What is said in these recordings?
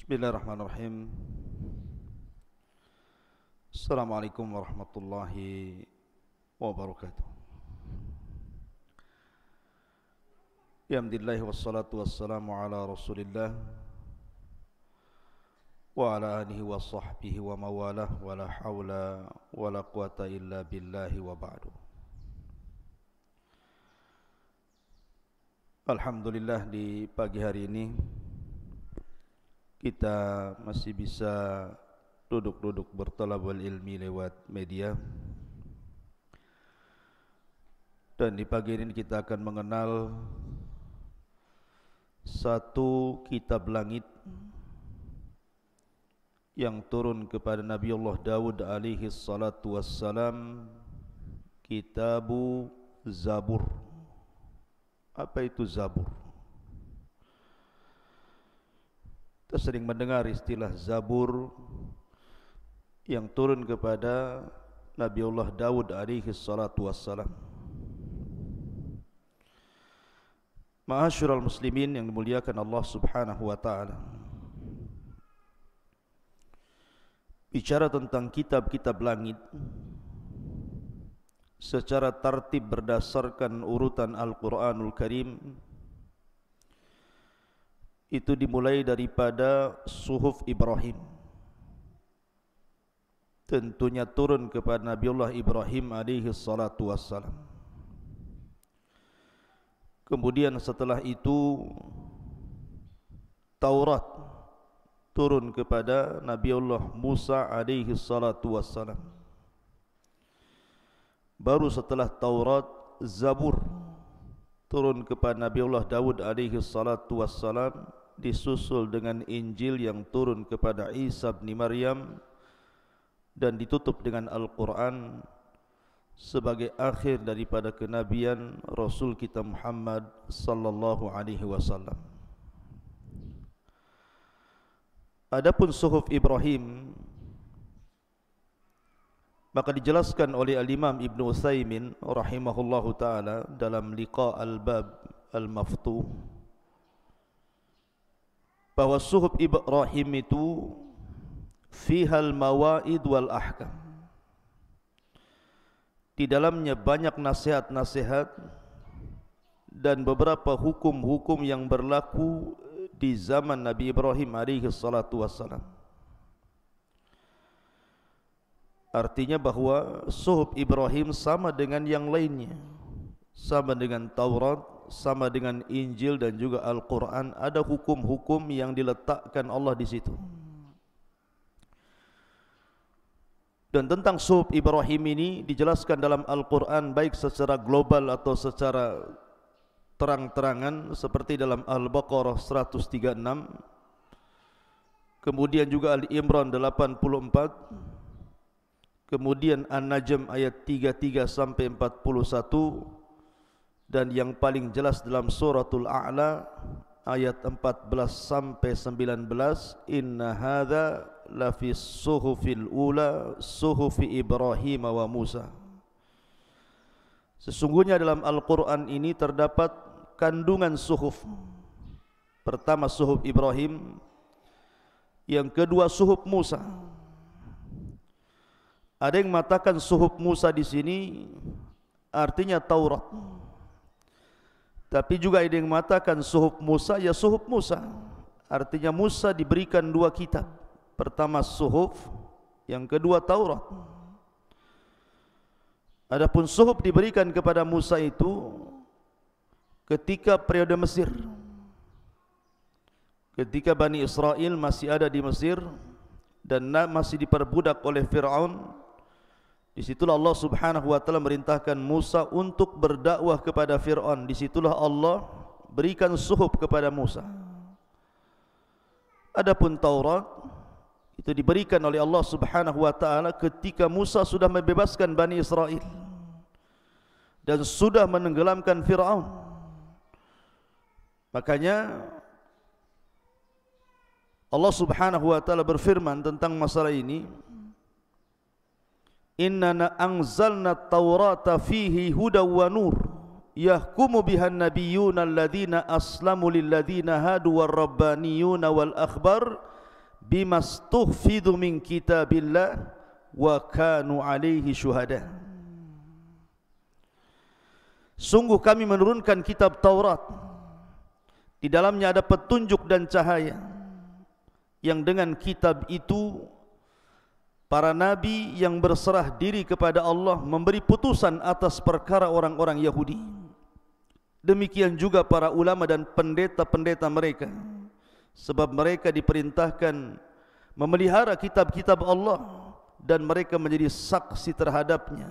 Bismillahirrahmanirrahim Assalamualaikum warahmatullahi wabarakatuh Alhamdulillah ya wassalatu wassalamu ala rasulillah Wa ala alihi wa sahbihi wa mawalah Wa la hawla wa la quwata illa billahi wa ba'du Alhamdulillah di pagi hari ini kita masih bisa duduk-duduk bertalabul ilmi lewat media dan di pagi ini kita akan mengenal satu kitab langit yang turun kepada Nabi Allah Dawud alaihi salatu wassalam Kitabu Zabur Apa itu Zabur? Kita sering mendengar istilah Zabur yang turun kepada Nabi Allah Dawud alaihi salatu wassalam. Ma'asyiral muslimin yang dimuliakan Allah Subhanahu wa taala. Bicara tentang kitab-kitab langit secara tertib berdasarkan urutan Al-Qur'anul Karim itu dimulai daripada suhuf Ibrahim tentunya turun kepada Nabi Allah Ibrahim alaihi salatu wassalam kemudian setelah itu Taurat turun kepada Nabi Allah Musa alaihi salatu wassalam baru setelah Taurat Zabur turun kepada Nabi Allah Dawud alaihi salatu wassalam disusul dengan Injil yang turun kepada Isa bin Maryam dan ditutup dengan Al-Quran sebagai akhir daripada kenabian Rasul kita Muhammad sallallahu alaihi wasallam. Adapun suhuf Ibrahim maka dijelaskan oleh Al-Imam Ibn Utsaimin rahimahullahu taala dalam Liqa Al-Bab Al-Maftuh bahwa suhub Ibrahim itu fihal mawaid wal ahkam di dalamnya banyak nasihat-nasihat dan beberapa hukum-hukum yang berlaku di zaman Nabi Ibrahim alaihi salatu wasalam artinya bahwa suhub Ibrahim sama dengan yang lainnya sama dengan Taurat sama dengan Injil dan juga Al-Quran ada hukum-hukum yang diletakkan Allah di situ dan tentang Sub Ibrahim ini dijelaskan dalam Al-Quran baik secara global atau secara terang-terangan seperti dalam Al-Baqarah 136 Kemudian juga Ali Imran 84. Kemudian An-Najm ayat 33 sampai dan yang paling jelas dalam suratul a'la ayat 14 sampai 19 inna hadza la fi suhufil ula suhufi ibrahim wa musa sesungguhnya dalam Al-Qur'an ini terdapat kandungan suhuf pertama suhuf Ibrahim yang kedua suhuf Musa ada yang mengatakan suhuf Musa di sini artinya Taurat tapi juga ada yang mengatakan suhub Musa, ya suhub Musa. Artinya Musa diberikan dua kitab. Pertama suhub, yang kedua Taurat. Adapun suhub diberikan kepada Musa itu ketika periode Mesir. Ketika Bani Israel masih ada di Mesir dan masih diperbudak oleh Fir'aun Disitulah Allah subhanahu wa ta'ala merintahkan Musa untuk berdakwah kepada Fir'aun. Disitulah Allah berikan suhub kepada Musa. Adapun Taurat, itu diberikan oleh Allah subhanahu wa ta'ala ketika Musa sudah membebaskan Bani Israel. Dan sudah menenggelamkan Fir'aun. Makanya Allah subhanahu wa ta'ala berfirman tentang masalah ini. Ini. Inna anzalna Taurata fihi huda wa nur yahkumu biha an-nabiyuna alladhina aslamu lilladhina hadu war-rabbaniyuna wal-akhbar bimastuhfidu min kitabillah wa kanu alaihi shuhada Sungguh kami menurunkan kitab Taurat di dalamnya ada petunjuk dan cahaya yang dengan kitab itu para nabi yang berserah diri kepada Allah memberi putusan atas perkara orang-orang Yahudi. Demikian juga para ulama dan pendeta-pendeta mereka sebab mereka diperintahkan memelihara kitab-kitab Allah dan mereka menjadi saksi terhadapnya.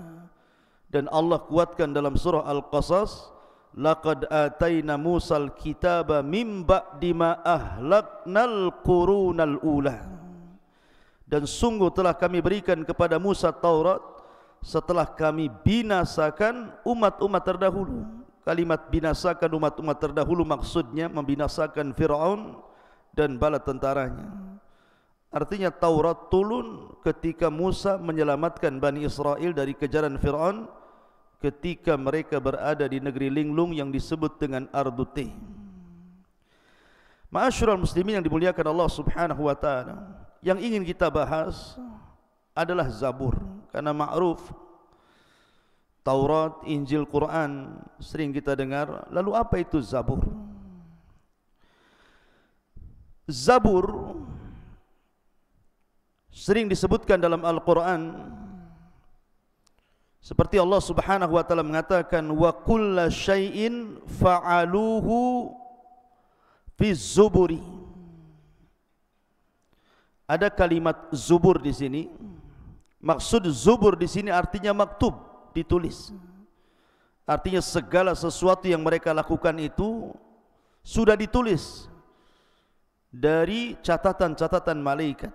Dan Allah kuatkan dalam surah Al-Qasas Laqad atayna Musa al-kitaba mim ba'dima ahlaknal qurunal ulah dan sungguh telah kami berikan kepada Musa Taurat setelah kami binasakan umat-umat terdahulu kalimat binasakan umat-umat terdahulu maksudnya membinasakan Firaun dan bala tentaranya artinya Taurat tulun ketika Musa menyelamatkan Bani Israel dari kejaran Firaun ketika mereka berada di negeri linglung yang disebut dengan Ardutih Ma'asyiral muslimin yang dimuliakan Allah Subhanahu wa taala yang ingin kita bahas adalah Zabur karena ma'ruf Taurat, Injil, Quran sering kita dengar. Lalu apa itu Zabur? Zabur sering disebutkan dalam Al-Quran seperti Allah Subhanahu wa taala mengatakan wa kullu syai'in fa'aluhu fi zuburi ada kalimat zubur di sini. Maksud zubur di sini artinya maktub, ditulis. Artinya segala sesuatu yang mereka lakukan itu sudah ditulis dari catatan-catatan malaikat.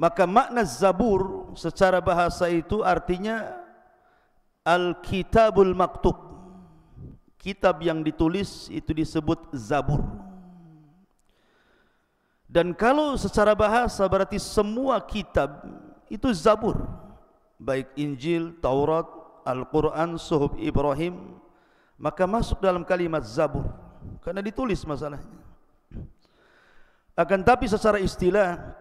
Maka makna zabur secara bahasa itu artinya al-kitabul maktub. Kitab yang ditulis itu disebut zabur. Dan kalau secara bahasa berarti semua kitab itu zabur. Baik Injil, Taurat, Al-Quran, Suhub Ibrahim. Maka masuk dalam kalimat zabur. Karena ditulis masalahnya. Akan tapi secara istilah.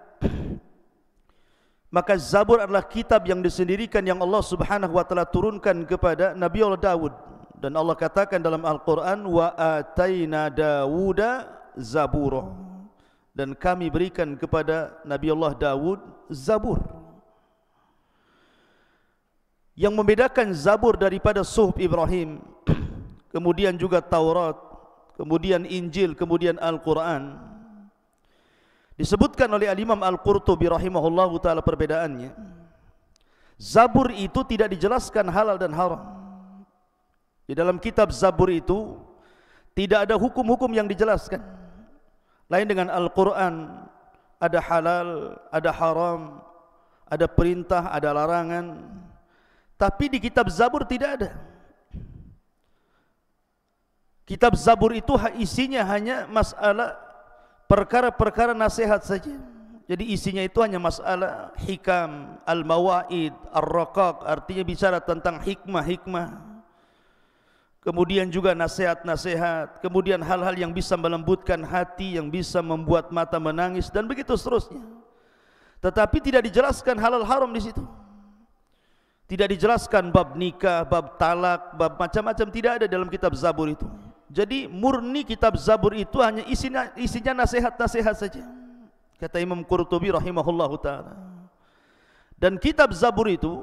Maka zabur adalah kitab yang disendirikan yang Allah subhanahu wa ta'ala turunkan kepada Nabi Allah Dawud. Dan Allah katakan dalam Al-Quran. Wa atayna Dawuda zaburah dan kami berikan kepada Nabi Allah Dawud Zabur yang membedakan Zabur daripada Suhb Ibrahim kemudian juga Taurat kemudian Injil kemudian Al-Quran disebutkan oleh Al-Imam Al-Qurtubi rahimahullah ta'ala perbedaannya Zabur itu tidak dijelaskan halal dan haram di dalam kitab Zabur itu tidak ada hukum-hukum yang dijelaskan. Lain dengan Al-Quran Ada halal, ada haram Ada perintah, ada larangan Tapi di kitab Zabur tidak ada Kitab Zabur itu ha- isinya hanya masalah Perkara-perkara nasihat saja Jadi isinya itu hanya masalah Hikam, Al-Mawaid, Ar-Raqaq Artinya bicara tentang hikmah-hikmah kemudian juga nasihat-nasihat, kemudian hal-hal yang bisa melembutkan hati, yang bisa membuat mata menangis dan begitu seterusnya. Tetapi tidak dijelaskan halal haram di situ. Tidak dijelaskan bab nikah, bab talak, bab macam-macam tidak ada dalam kitab Zabur itu. Jadi murni kitab Zabur itu hanya isinya isinya nasihat-nasihat saja. Kata Imam Qurtubi rahimahullah taala. Dan kitab Zabur itu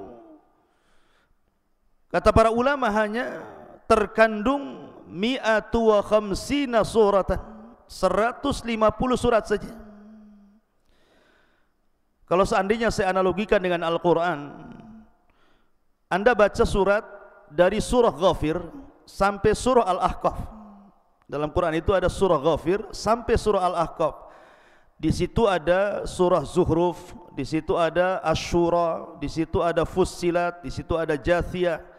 kata para ulama hanya terkandung mi'atu wa khamsina suratan 150 surat saja kalau seandainya saya analogikan dengan Al-Quran anda baca surat dari surah Ghafir sampai surah Al-Ahqaf dalam Quran itu ada surah Ghafir sampai surah Al-Ahqaf di situ ada surah Zuhruf di situ ada Ashura di situ ada Fussilat di situ ada Jathiyah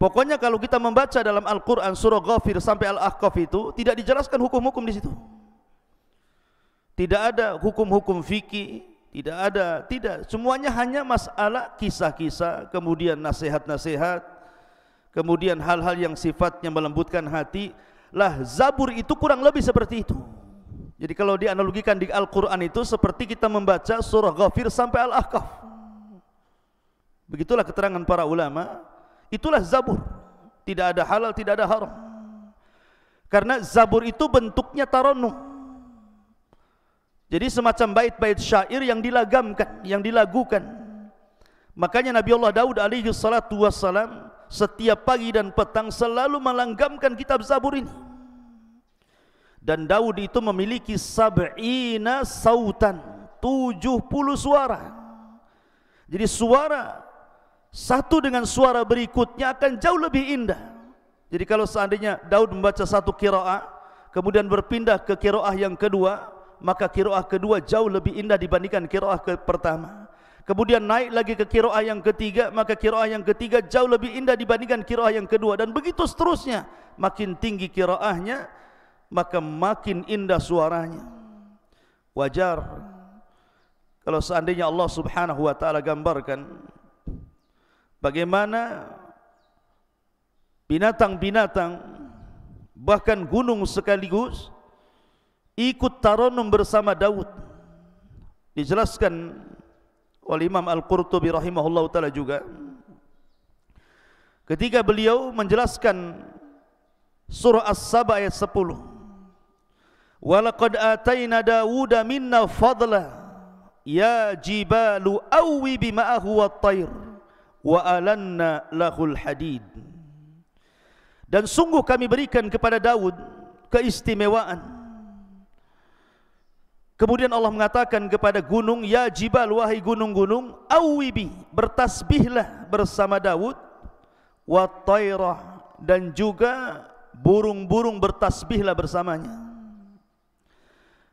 Pokoknya kalau kita membaca dalam Al-Quran surah Ghafir sampai Al-Ahqaf itu tidak dijelaskan hukum-hukum di situ. Tidak ada hukum-hukum fikih, tidak ada, tidak. Semuanya hanya masalah kisah-kisah, kemudian nasihat-nasihat, kemudian hal-hal yang sifatnya melembutkan hati. Lah Zabur itu kurang lebih seperti itu. Jadi kalau dianalogikan di Al-Quran itu seperti kita membaca surah Ghafir sampai Al-Ahqaf. Begitulah keterangan para ulama itulah zabur tidak ada halal tidak ada haram karena zabur itu bentuknya tarannum jadi semacam bait-bait syair yang dilagamkan yang dilagukan makanya Nabi Allah Daud alaihi salatu wasalam setiap pagi dan petang selalu melanggamkan kitab zabur ini dan Daud itu memiliki sab'ina sautan 70 suara jadi suara satu dengan suara berikutnya akan jauh lebih indah. Jadi kalau seandainya Daud membaca satu kiraah, kemudian berpindah ke kiraah yang kedua, maka kiraah kedua jauh lebih indah dibandingkan kiraah ke pertama. Kemudian naik lagi ke kiraah yang ketiga, maka kiraah yang ketiga jauh lebih indah dibandingkan kiraah yang kedua. Dan begitu seterusnya, makin tinggi kiraahnya, maka makin indah suaranya. Wajar. Kalau seandainya Allah subhanahu wa ta'ala gambarkan, bagaimana binatang-binatang bahkan gunung sekaligus ikut taronum bersama Daud dijelaskan oleh Imam Al-Qurtubi rahimahullah ta'ala juga ketika beliau menjelaskan surah As-Saba ayat 10 walaqad atayna Dawuda minna fadla ya jibalu awi bima'ahu wa tayru wa alanna lahul hadid dan sungguh kami berikan kepada Daud keistimewaan kemudian Allah mengatakan kepada gunung ya jibal wahai gunung-gunung awibi bertasbihlah bersama Daud wa tayrah dan juga burung-burung bertasbihlah bersamanya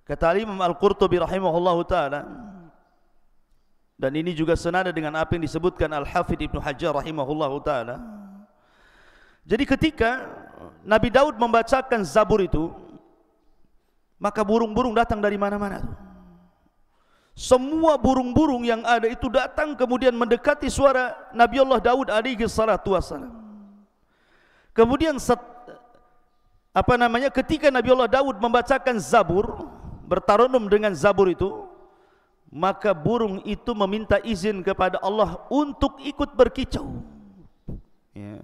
kata Imam Al-Qurtubi rahimahullahu taala dan ini juga senada dengan apa yang disebutkan Al-Hafidh Ibn Hajar rahimahullah ta'ala jadi ketika Nabi Daud membacakan Zabur itu maka burung-burung datang dari mana-mana semua burung-burung yang ada itu datang kemudian mendekati suara Nabi Allah Daud alaihi salatu wasalam kemudian set, apa namanya ketika Nabi Allah Daud membacakan Zabur bertarunum dengan Zabur itu maka burung itu meminta izin kepada Allah untuk ikut berkicau. Ya.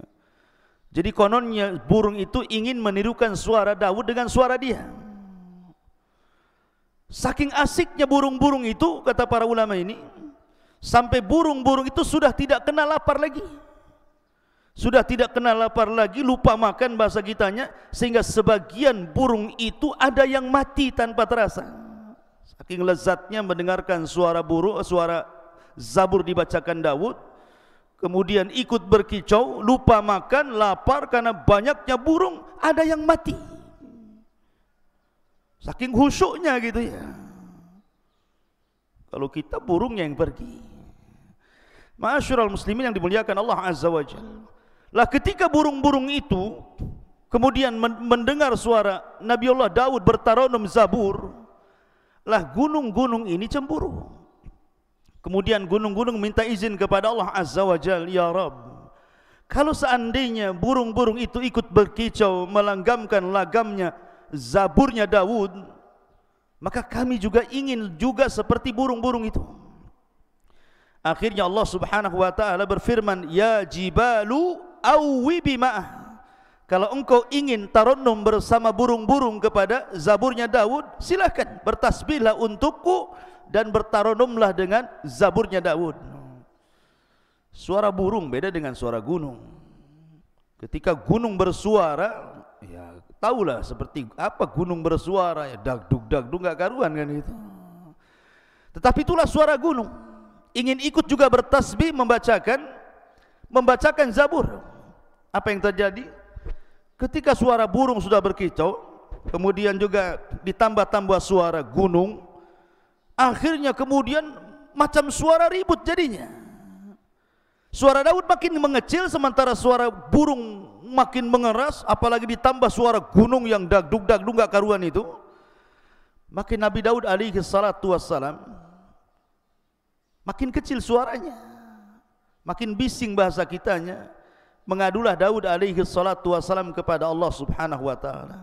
Jadi kononnya burung itu ingin menirukan suara Dawud dengan suara dia. Saking asiknya burung-burung itu, kata para ulama ini, sampai burung-burung itu sudah tidak kena lapar lagi. Sudah tidak kena lapar lagi, lupa makan bahasa kitanya, sehingga sebagian burung itu ada yang mati tanpa terasa. Ya saking lezatnya mendengarkan suara buruk suara zabur dibacakan Dawud, kemudian ikut berkicau lupa makan lapar karena banyaknya burung ada yang mati saking khusyuknya gitu ya kalau kita burungnya yang pergi al muslimin yang dimuliakan Allah Azza wa Jal lah ketika burung-burung itu kemudian mendengar suara Nabi Allah Daud bertaranum zabur, lah gunung-gunung ini cemburu. Kemudian gunung-gunung minta izin kepada Allah Azza wa Jal, Ya Rabb. Kalau seandainya burung-burung itu ikut berkicau, melanggamkan lagamnya, zaburnya Dawud, maka kami juga ingin juga seperti burung-burung itu. Akhirnya Allah subhanahu wa ta'ala berfirman, Ya jibalu awwi bima'ah. Kalau engkau ingin tarannum bersama burung-burung kepada zaburnya Dawud, silakan bertasbihlah untukku dan bertarannumlah dengan zaburnya Dawud. Suara burung beda dengan suara gunung. Ketika gunung bersuara, ya tahulah seperti apa gunung bersuara ya dag dug dag dug enggak karuan kan itu. Tetapi itulah suara gunung. Ingin ikut juga bertasbih membacakan membacakan zabur. Apa yang terjadi? Ketika suara burung sudah berkicau, kemudian juga ditambah-tambah suara gunung, akhirnya kemudian macam suara ribut jadinya. Suara Daud makin mengecil sementara suara burung makin mengeras, apalagi ditambah suara gunung yang dagdug-dagdug gak karuan itu. Makin Nabi Daud alaihi salatu wassalam, makin kecil suaranya, makin bising bahasa kitanya, mengadulah Daud alaihi salatu wasalam kepada Allah Subhanahu wa taala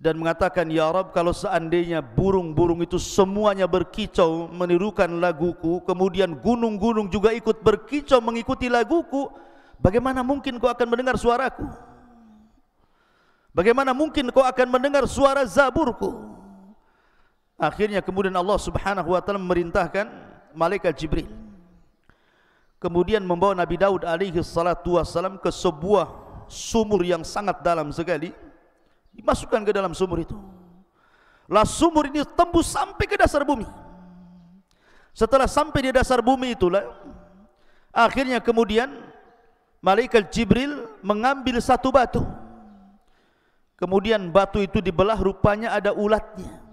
dan mengatakan ya Rabb kalau seandainya burung-burung itu semuanya berkicau menirukan laguku kemudian gunung-gunung juga ikut berkicau mengikuti laguku bagaimana mungkin kau akan mendengar suaraku bagaimana mungkin kau akan mendengar suara zaburku akhirnya kemudian Allah Subhanahu wa taala memerintahkan malaikat Jibril kemudian membawa Nabi Daud alaihi salatu wasalam ke sebuah sumur yang sangat dalam sekali dimasukkan ke dalam sumur itu lah sumur ini tembus sampai ke dasar bumi setelah sampai di dasar bumi itulah akhirnya kemudian malaikat Jibril mengambil satu batu kemudian batu itu dibelah rupanya ada ulatnya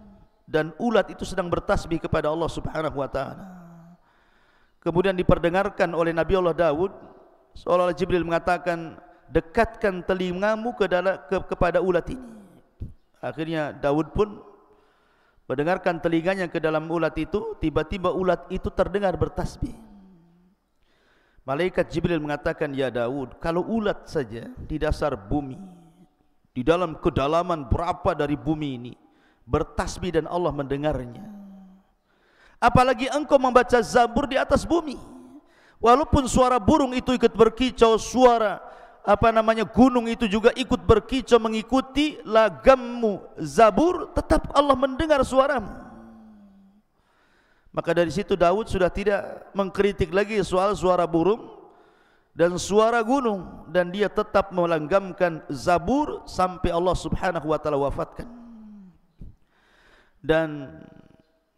dan ulat itu sedang bertasbih kepada Allah subhanahu wa ta'ala kemudian diperdengarkan oleh Nabi Allah Dawud, seolah-olah Jibril mengatakan dekatkan telingamu ke dalam, ke, kepada ulat ini akhirnya Dawud pun mendengarkan telinganya ke dalam ulat itu tiba-tiba ulat itu terdengar bertasbih Malaikat Jibril mengatakan, Ya Dawud, kalau ulat saja di dasar bumi, di dalam kedalaman berapa dari bumi ini, bertasbih dan Allah mendengarnya apalagi engkau membaca zabur di atas bumi walaupun suara burung itu ikut berkicau suara apa namanya gunung itu juga ikut berkicau mengikuti lagammu zabur tetap Allah mendengar suaramu maka dari situ Daud sudah tidak mengkritik lagi soal suara burung dan suara gunung dan dia tetap melanggamkan zabur sampai Allah Subhanahu wa taala wafatkan dan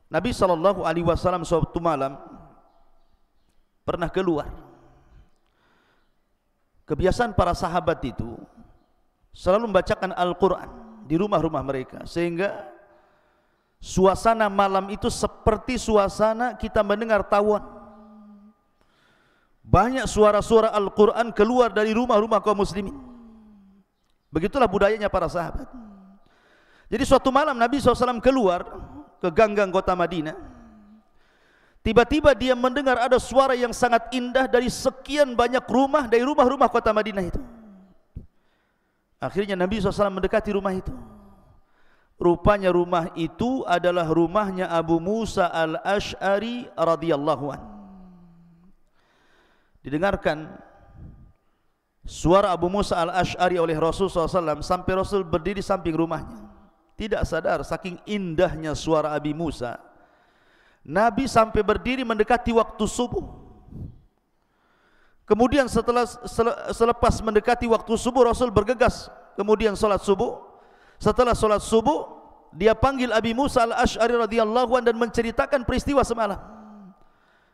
Nabi sallallahu alaihi wasallam suatu malam pernah keluar. Kebiasaan para sahabat itu selalu membacakan Al-Qur'an di rumah-rumah mereka sehingga suasana malam itu seperti suasana kita mendengar tawon. Banyak suara-suara Al-Qur'an keluar dari rumah-rumah kaum muslimin. Begitulah budayanya para sahabat. Jadi suatu malam Nabi SAW keluar ke ganggang kota Madinah. Tiba-tiba dia mendengar ada suara yang sangat indah dari sekian banyak rumah dari rumah-rumah kota Madinah itu. Akhirnya Nabi SAW mendekati rumah itu. Rupanya rumah itu adalah rumahnya Abu Musa al-Ash'ari radhiyallahu an. Didengarkan suara Abu Musa al-Ash'ari oleh Rasul SAW sampai Rasul berdiri samping rumahnya tidak sadar saking indahnya suara Abi Musa Nabi sampai berdiri mendekati waktu subuh kemudian setelah selepas mendekati waktu subuh Rasul bergegas kemudian solat subuh setelah solat subuh dia panggil Abi Musa al-Ash'ari radhiyallahu anhu dan menceritakan peristiwa semalam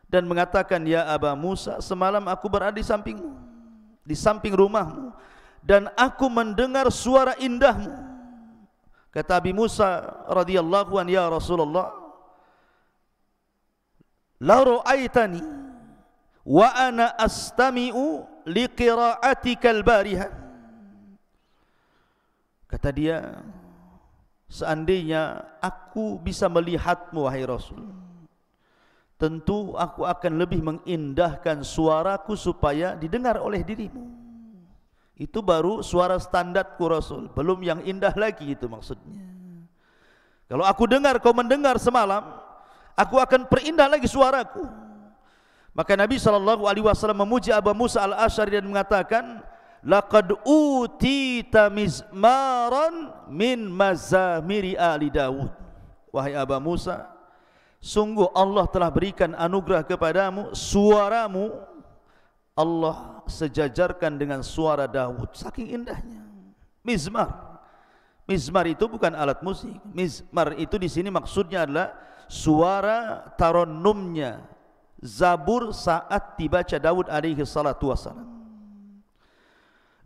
dan mengatakan ya Aba Musa semalam aku berada di sampingmu di samping rumahmu dan aku mendengar suara indahmu Kata Abi Musa radhiyallahu an ya Rasulullah La ru'aitani wa ana astami'u li qira'atika al-bariha Kata dia seandainya aku bisa melihatmu wahai Rasul tentu aku akan lebih mengindahkan suaraku supaya didengar oleh dirimu itu baru suara standarku Rasul. Belum yang indah lagi itu maksudnya. Kalau aku dengar kau mendengar semalam, aku akan perindah lagi suaraku. Maka Nabi saw memuji Abu Musa Al-Asy'ari dan mengatakan, "Laqad utita tamizmaran min mazamiri ali Dawud Wahai Abu Musa, sungguh Allah telah berikan anugerah kepadamu suaramu Allah sejajarkan dengan suara Dawud saking indahnya mizmar mizmar itu bukan alat musik mizmar itu di sini maksudnya adalah suara taronumnya zabur saat dibaca Dawud alaihi salatu wasalam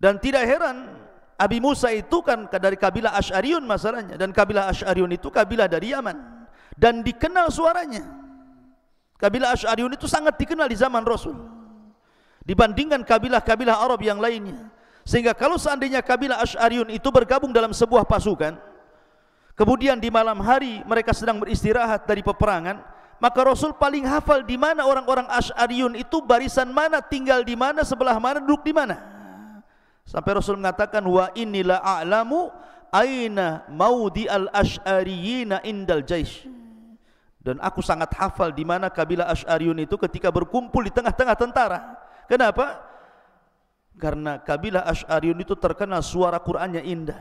dan tidak heran Abi Musa itu kan dari kabilah Ash'ariun masalahnya dan kabilah Ash'ariun itu kabilah dari Yaman dan dikenal suaranya kabilah Ash'ariun itu sangat dikenal di zaman Rasul dibandingkan kabilah-kabilah Arab yang lainnya. Sehingga kalau seandainya kabilah Ash'ariun itu bergabung dalam sebuah pasukan, kemudian di malam hari mereka sedang beristirahat dari peperangan, maka Rasul paling hafal di mana orang-orang Ash'ariun itu barisan mana, tinggal di mana, sebelah mana, duduk di mana. Sampai Rasul mengatakan, Wa inilah a'lamu aina maudi al ashariyina indal jaish. Dan aku sangat hafal di mana kabilah Ash'ariun itu ketika berkumpul di tengah-tengah tentara. Kenapa? Karena kabilah Ash'ariun itu terkenal suara Qur'annya indah.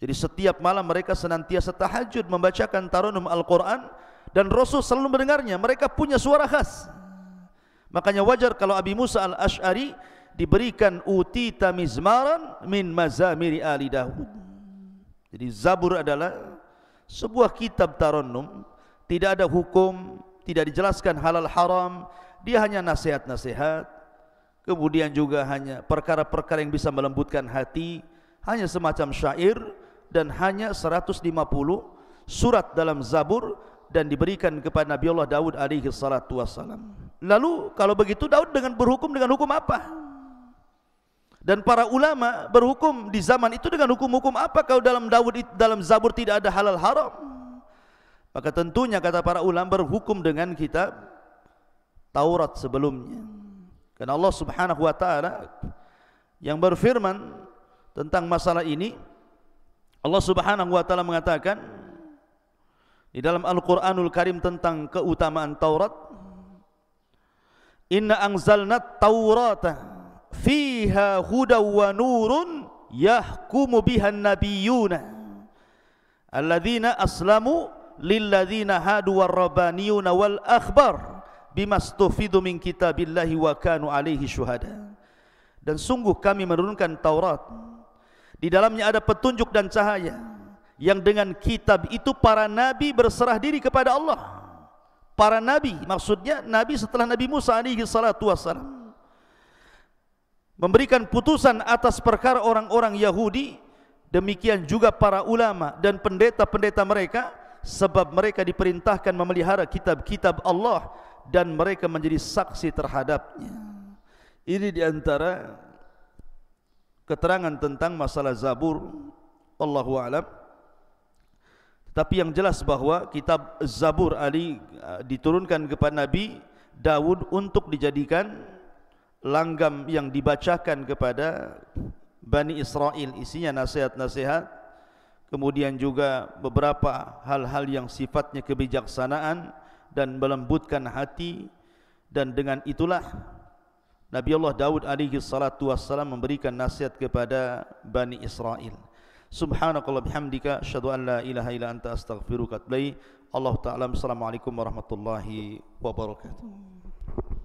Jadi setiap malam mereka senantiasa tahajud membacakan tarunum Al-Quran dan Rasul selalu mendengarnya. Mereka punya suara khas. Makanya wajar kalau Abi Musa Al-Ash'ari diberikan uti mizmaran min mazamiri Ali Dawud. Jadi Zabur adalah sebuah kitab tarunum. Tidak ada hukum, tidak dijelaskan halal haram, dia hanya nasihat-nasihat kemudian juga hanya perkara-perkara yang bisa melembutkan hati hanya semacam syair dan hanya 150 surat dalam zabur dan diberikan kepada Nabi Allah Daud alaihi salatu wassalam lalu kalau begitu Daud dengan berhukum dengan hukum apa dan para ulama berhukum di zaman itu dengan hukum-hukum apa kalau dalam Daud dalam Zabur tidak ada halal haram maka tentunya kata para ulama berhukum dengan kitab Taurat sebelumnya. Karena Allah Subhanahu wa taala yang berfirman tentang masalah ini Allah Subhanahu wa taala mengatakan di dalam Al-Qur'anul Karim tentang keutamaan Taurat Inna anzalna Taurata fiha huda wa nurun yahkumu biha nabiyuna alladzina aslamu lilladzina hadu warabaniyuna wal akhbar bima stufidu min kitabillahi wa kanu alaihi syuhada dan sungguh kami menurunkan Taurat di dalamnya ada petunjuk dan cahaya yang dengan kitab itu para nabi berserah diri kepada Allah para nabi maksudnya nabi setelah nabi Musa alaihi salatu wasalam memberikan putusan atas perkara orang-orang Yahudi demikian juga para ulama dan pendeta-pendeta mereka sebab mereka diperintahkan memelihara kitab-kitab Allah dan mereka menjadi saksi terhadapnya. Ini diantara keterangan tentang masalah Zabur Allahu a'lam. Tetapi yang jelas bahawa kitab Zabur Ali uh, diturunkan kepada Nabi Dawud untuk dijadikan langgam yang dibacakan kepada Bani Israel isinya nasihat-nasihat kemudian juga beberapa hal-hal yang sifatnya kebijaksanaan dan melembutkan hati dan dengan itulah Nabi Allah Dawud alaihi salatu wassalam memberikan nasihat kepada Bani Israel Subhanakallah bihamdika syadu an la ilaha ila anta astaghfiru katulai Allah Ta'ala Assalamualaikum warahmatullahi wabarakatuh